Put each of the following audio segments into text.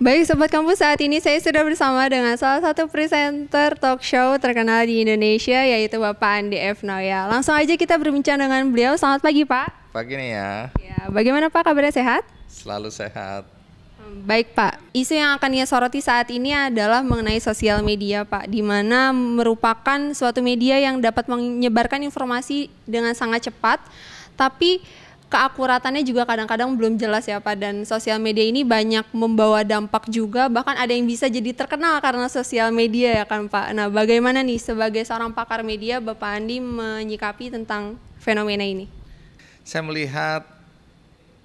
Baik Sobat Kampus, saat ini saya sudah bersama dengan salah satu presenter talk show terkenal di Indonesia yaitu Bapak Andi F. Noya. Langsung aja kita berbincang dengan beliau. Selamat pagi Pak. Pagi nih ya. ya bagaimana Pak kabarnya sehat? Selalu sehat. Baik Pak, isu yang akan ia soroti saat ini adalah mengenai sosial media Pak, di mana merupakan suatu media yang dapat menyebarkan informasi dengan sangat cepat, tapi keakuratannya juga kadang-kadang belum jelas ya Pak dan sosial media ini banyak membawa dampak juga bahkan ada yang bisa jadi terkenal karena sosial media ya kan Pak. Nah, bagaimana nih sebagai seorang pakar media Bapak Andi menyikapi tentang fenomena ini? Saya melihat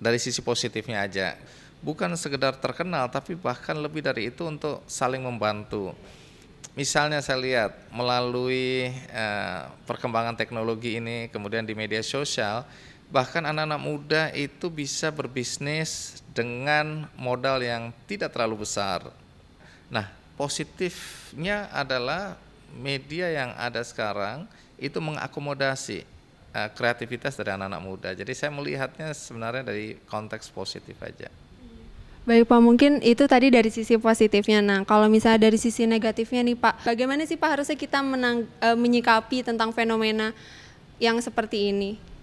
dari sisi positifnya aja. Bukan sekedar terkenal tapi bahkan lebih dari itu untuk saling membantu. Misalnya saya lihat melalui uh, perkembangan teknologi ini kemudian di media sosial Bahkan anak-anak muda itu bisa berbisnis dengan modal yang tidak terlalu besar. Nah, positifnya adalah media yang ada sekarang itu mengakomodasi uh, kreativitas dari anak-anak muda. Jadi saya melihatnya sebenarnya dari konteks positif aja. Baik Pak, mungkin itu tadi dari sisi positifnya. Nah, kalau misalnya dari sisi negatifnya nih Pak, bagaimana sih Pak harusnya kita menang, uh, menyikapi tentang fenomena yang seperti ini?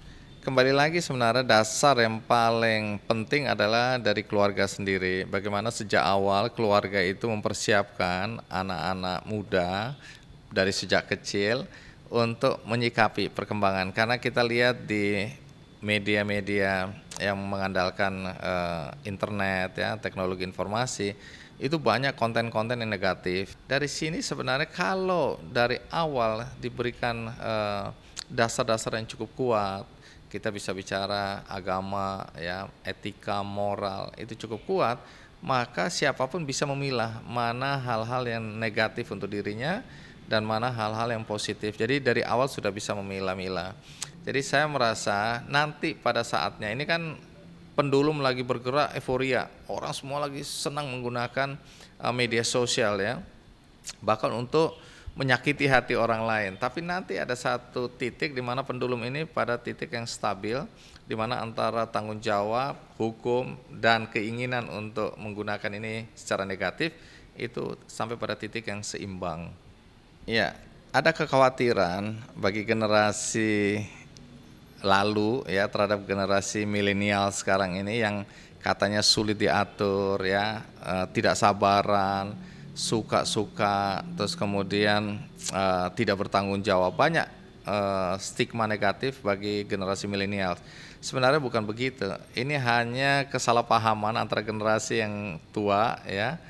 kembali lagi sebenarnya dasar yang paling penting adalah dari keluarga sendiri. Bagaimana sejak awal keluarga itu mempersiapkan anak-anak muda dari sejak kecil untuk menyikapi perkembangan. Karena kita lihat di media-media yang mengandalkan uh, internet ya, teknologi informasi itu banyak konten-konten yang negatif. Dari sini sebenarnya kalau dari awal diberikan eh, dasar dasar -dasar yang cukup kuat kita bisa bicara agama ya etika moral itu cukup kuat maka siapapun bisa memilah mana hal-hal yang negatif untuk dirinya dan mana hal-hal yang positif jadi dari awal sudah bisa memilah-milah jadi saya merasa nanti pada saatnya ini kan pendulum lagi bergerak euforia orang semua lagi senang menggunakan eh, media sosial ya bahkan untuk menyakiti hati orang lain. Tapi nanti ada satu titik di mana pendulum ini pada titik yang stabil, di mana antara tanggung jawab, hukum, dan keinginan untuk menggunakan ini secara negatif itu sampai pada titik yang seimbang. Ya, ada kekhawatiran bagi generasi lalu ya terhadap generasi milenial sekarang ini yang katanya sulit diatur ya, e, tidak sabaran suka-suka terus kemudian uh, tidak bertanggung jawab banyak uh, stigma negatif bagi generasi milenial. Sebenarnya bukan begitu. Ini hanya kesalahpahaman antara generasi yang tua ya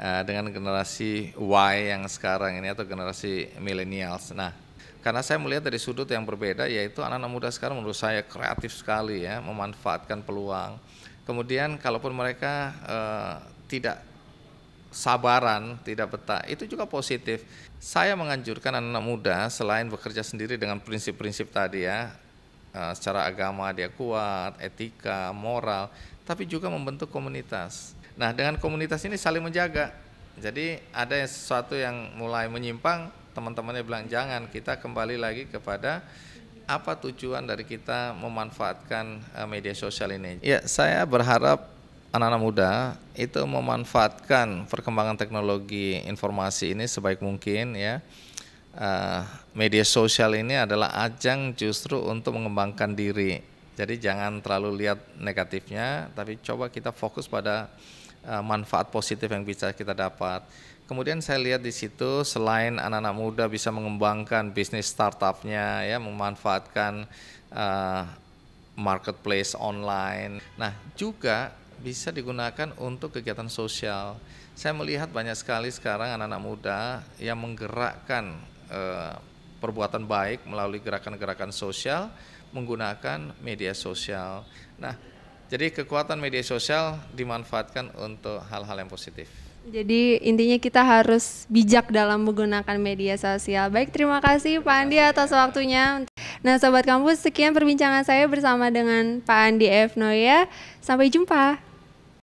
uh, dengan generasi Y yang sekarang ini atau generasi milenials. Nah, karena saya melihat dari sudut yang berbeda yaitu anak-anak muda sekarang menurut saya kreatif sekali ya memanfaatkan peluang kemudian kalaupun mereka uh, tidak sabaran, tidak betah itu juga positif. Saya menganjurkan anak-anak muda selain bekerja sendiri dengan prinsip-prinsip tadi ya, eh, secara agama dia kuat, etika, moral, tapi juga membentuk komunitas. Nah, dengan komunitas ini saling menjaga. Jadi ada sesuatu yang mulai menyimpang, teman-temannya bilang jangan, kita kembali lagi kepada apa tujuan dari kita memanfaatkan eh, media sosial ini. Ya, saya berharap anak-anak muda itu memanfaatkan perkembangan teknologi informasi ini sebaik mungkin ya. Uh, media sosial ini adalah ajang justru untuk mengembangkan diri. Jadi jangan terlalu lihat negatifnya, tapi coba kita fokus pada uh, manfaat positif yang bisa kita dapat. Kemudian saya lihat di situ selain anak-anak muda bisa mengembangkan bisnis startupnya ya memanfaatkan uh, marketplace online. Nah juga bisa digunakan untuk kegiatan sosial. Saya melihat banyak sekali sekarang anak-anak muda yang menggerakkan eh, perbuatan baik melalui gerakan-gerakan sosial menggunakan media sosial. Nah, jadi kekuatan media sosial dimanfaatkan untuk hal-hal yang positif. Jadi intinya kita harus bijak dalam menggunakan media sosial. Baik, terima kasih Pak Andi atas waktunya. Nah, sobat kampus, sekian perbincangan saya bersama dengan Pak Andi F. Noya. Sampai jumpa.